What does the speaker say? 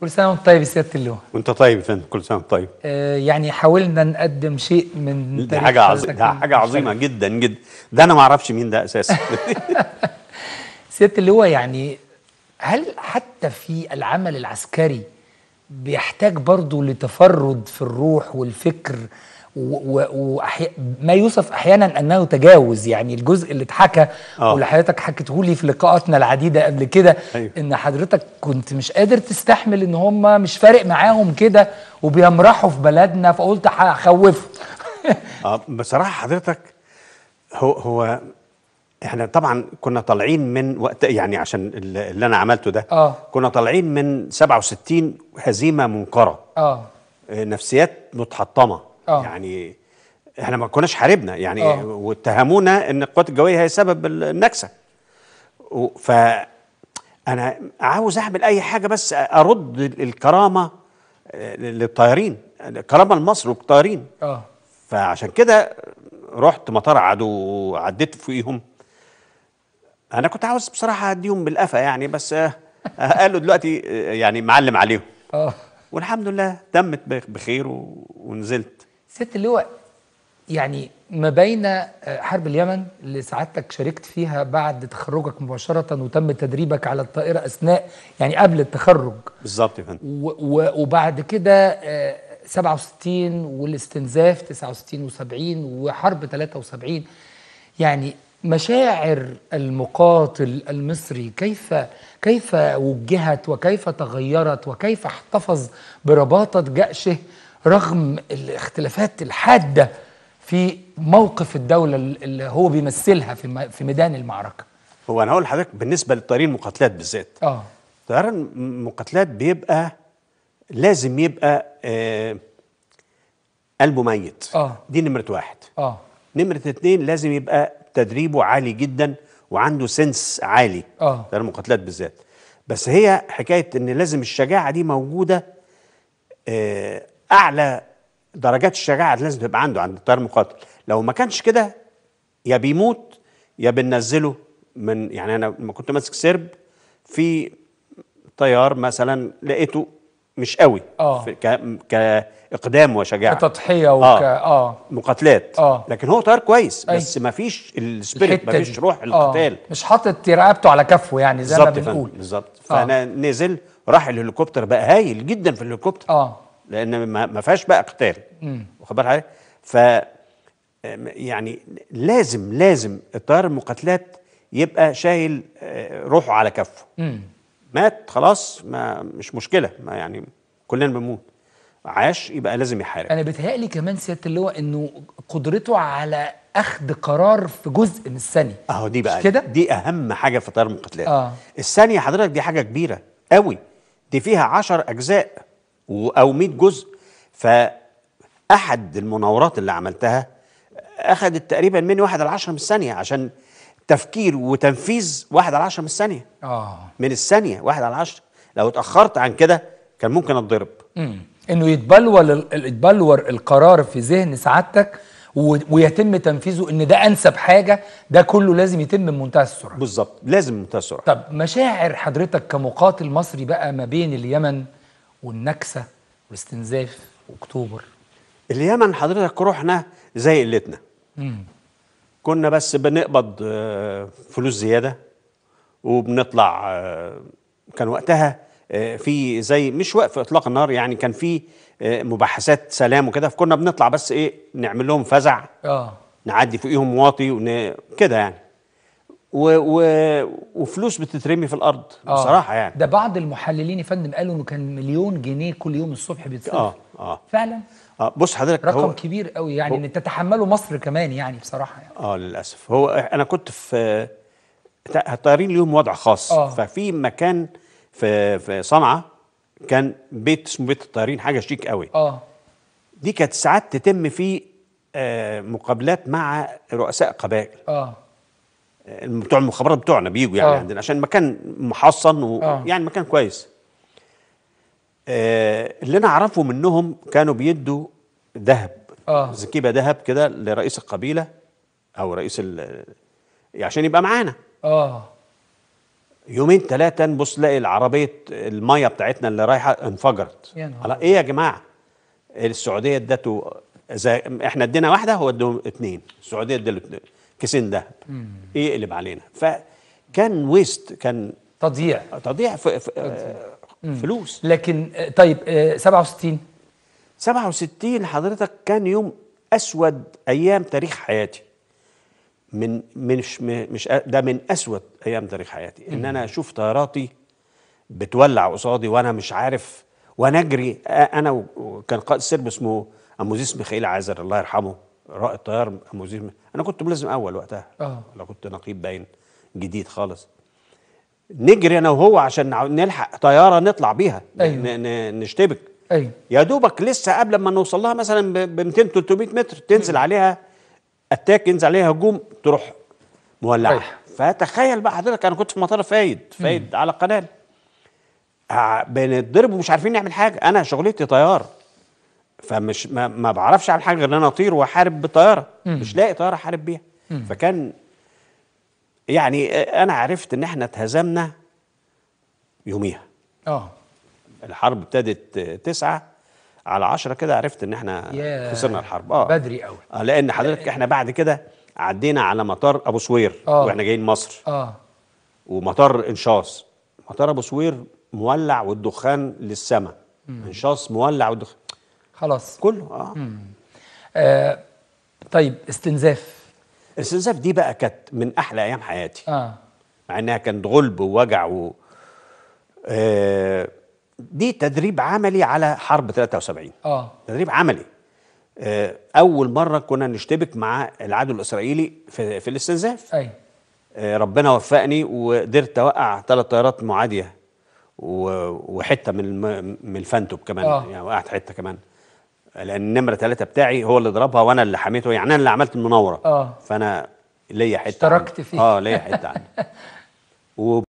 كل سنة وأنت طيب يا سيادة اللواء وأنت طيب فين كل سنة وأنت طيب آه يعني حاولنا نقدم شيء من دي حاجة عظيمة ده حاجة عظيمة جدا جدا ده أنا ما أعرفش مين ده أساسا سيادة اللواء يعني هل حتى في العمل العسكري بيحتاج برضه لتفرد في الروح والفكر وما يوصف احيانا انه تجاوز يعني الجزء اللي اتحكى آه. واللي حضرتك حكيته لي في لقاءاتنا العديده قبل كده أيوه. ان حضرتك كنت مش قادر تستحمل ان هم مش فارق معاهم كده وبيمرحوا في بلدنا فقلت هخوف اه بصراحه حضرتك هو هو احنا طبعا كنا طالعين من وقت يعني عشان اللي انا عملته ده آه. كنا طالعين من 67 هزيمه منكره اه نفسيات متحطمه أوه. يعني احنا ما كناش حاربنا يعني أوه. واتهمونا ان القوات الجويه هي سبب النكسه ف انا عاوز اعمل اي حاجه بس ارد الكرامه آه، للطيارين الكرامه لمصر والطيارين اه فعشان كده رحت مطار عدو وعديت فوقيهم انا كنت عاوز بصراحه اديهم بالقفا يعني بس آه، آه، قالوا دلوقتي يعني معلم عليهم اه والحمد لله تمت بخير ونزلت ست اللواء يعني ما بين آه، حرب اليمن اللي سعادتك شاركت فيها بعد تخرجك مباشرة وتم تدريبك على الطائرة أثناء يعني قبل التخرج بالظبط يا فندم وبعد كده 67 آه، والاستنزاف 69 و70 وحرب 73 يعني مشاعر المقاتل المصري كيف كيف وجهت وكيف تغيرت وكيف احتفظ برباطة جأشه رغم الاختلافات الحاده في موقف الدوله اللي هو بيمثلها في في ميدان المعركه هو انا هقول لحضرتك بالنسبه للطيارين المقاتلات بالذات اه طيران المقاتلات بيبقى لازم يبقى آه قلبه ميت اه دي نمره واحد اه نمره اتنين لازم يبقى تدريبه عالي جدا وعنده سنس عالي اه طيران المقاتلات بالذات بس هي حكايه ان لازم الشجاعه دي موجوده آه اعلى درجات الشجاعه اللي لازم تبقى عنده عند الطيار المقاتل لو ما كانش كده يا بيموت يا بننزله من يعني انا لما كنت ماسك سرب في طيار مثلا لقيته مش قوي اه كاقدام وشجاعه كتضحيه وك اه, آه. مقاتلات آه. لكن هو طيار كويس أي. بس ما فيش السبيريت ما فيش روح آه. القتال آه. مش حاطط رقبته على كفه يعني زي ما بنقول بالظبط آه. فانا آه. نزل راح الهليكوبتر بقى هايل جدا في الهليكوبتر اه لان ما فيهاش بقى قتال واخد بالك ف يعني لازم لازم الطيار المقاتلات يبقى شايل آه، روحه على كفه مات خلاص ما مش مشكله ما يعني كلنا بنموت عاش يبقى لازم يحارب انا بيتهيألي كمان سياده اللواء انه قدرته على اخذ قرار في جزء من الثانيه اهو دي بقى كده دي اهم حاجه في طيار المقاتلات آه. الثانيه حضرتك دي حاجه كبيره قوي دي فيها عشر اجزاء او 100 جزء احد المناورات اللي عملتها اخذت تقريبا مني واحد على عشرة من الثانيه عشان تفكير وتنفيذ واحد على عشرة من الثانيه اه من الثانيه واحد على عشرة لو اتاخرت عن كده كان ممكن اتضرب امم انه يتبلور يتبلور القرار في ذهن سعادتك ويتم تنفيذه ان ده انسب حاجه ده كله لازم يتم بمنتهى السرعه بالظبط لازم بمنتهى السرعه طب مشاعر حضرتك كمقاتل مصري بقى ما بين اليمن والنكسه والاستنزاف أكتوبر اليمن حضرتك رحنا زي قلتنا كنا بس بنقبض آه، فلوس زياده وبنطلع آه، كان وقتها آه، في زي مش وقف اطلاق النار يعني كان في مباحثات سلام وكده فكنا بنطلع بس ايه نعمل لهم فزع اه نعدي فوقيهم واطي ون... كده يعني و و وفلوس بتترمي في الارض آه بصراحه يعني ده بعض المحللين يا فندم قالوا انه كان مليون جنيه كل يوم الصبح بيتصرف اه اه فعلا آه بص حضرتك رقم هو كبير قوي يعني ان تتحمله مصر كمان يعني بصراحه يعني. اه للاسف هو انا كنت في الطيارين ليهم وضع خاص آه ففي مكان في في صنعاء كان بيت اسمه بيت الطيارين حاجه شيك قوي اه دي كانت ساعات تتم فيه آه، مقابلات مع رؤساء قبائل اه بتوع المخابرات بتوعنا بيجوا يعني آه. عندنا عشان مكان محصن ويعني آه. يعني مكان كويس آه اللي انا اعرفه منهم كانوا بيدوا ذهب آه. زكيبه ذهب كده لرئيس القبيله او رئيس يعني عشان يبقى معانا اه يومين ثلاثه نبص تلاقي العربيه الميه بتاعتنا اللي رايحه انفجرت على ايه يا جماعه السعوديه ادته زي احنا ادينا واحده هو ادهم اثنين السعوديه ادته كيسين دهب يقلب علينا فكان ويست كان تضييع تضييع آه، فلوس لكن آه، طيب 67 آه، 67 حضرتك كان يوم اسود ايام تاريخ حياتي من مش مش ده من اسود ايام تاريخ حياتي ان انا اشوف طياراتي بتولع قصادي وانا مش عارف وانا اجري انا وكان قائد سرب اسمه اموزيس ميخائيل عازر الله يرحمه رائد طيار مذيع انا كنت ملازم اول وقتها اه كنت نقيب باين جديد خالص نجري انا وهو عشان نلحق طياره نطلع بيها أيوة. نشتبك ايوه يا دوبك لسه قبل ما نوصل لها مثلا ب 200 300 متر تنزل عليها اتاك ينزل عليها هجوم تروح مولعه أيوة. فتخيل بقى حضرتك انا كنت في مطار فايد فايد مم. على القناه بنتضرب ومش عارفين نعمل حاجه انا شغلتي طيار فمش ما, ما بعرفش على حاجه غير ان انا اطير واحارب بطياره مش لاقي طياره احارب بيها فكان يعني انا عرفت ان احنا اتهزمنا يوميها اه الحرب ابتدت تسعة على عشرة كده عرفت ان احنا خسرنا الحرب اه بدري قوي آه لان حضرتك احنا بعد كده عدينا على مطار ابو سوير أوه. واحنا جايين مصر اه ومطار انشاص مطار ابو سوير مولع والدخان للسماء انشاص مولع والدخان خلاص كله اه, آه, آه، طيب استنزاف الاستنزاف دي بقى كانت من احلى ايام حياتي اه مع انها كانت غلب ووجع و آه دي تدريب عملي على حرب 73 اه تدريب عملي آه اول مره كنا نشتبك مع العدو الاسرائيلي في, في الاستنزاف اي آه، ربنا وفقني وقدرت اوقع ثلاث طيارات معاديه وحته من من الفانتوب كمان آه. يعني وقعت حته كمان لان النمره ثلاثه بتاعي هو اللي ضربها وانا اللي حميته يعني انا اللي عملت المناوره اه فانا ليا حته اشتركت فيه اه ليا حته عنه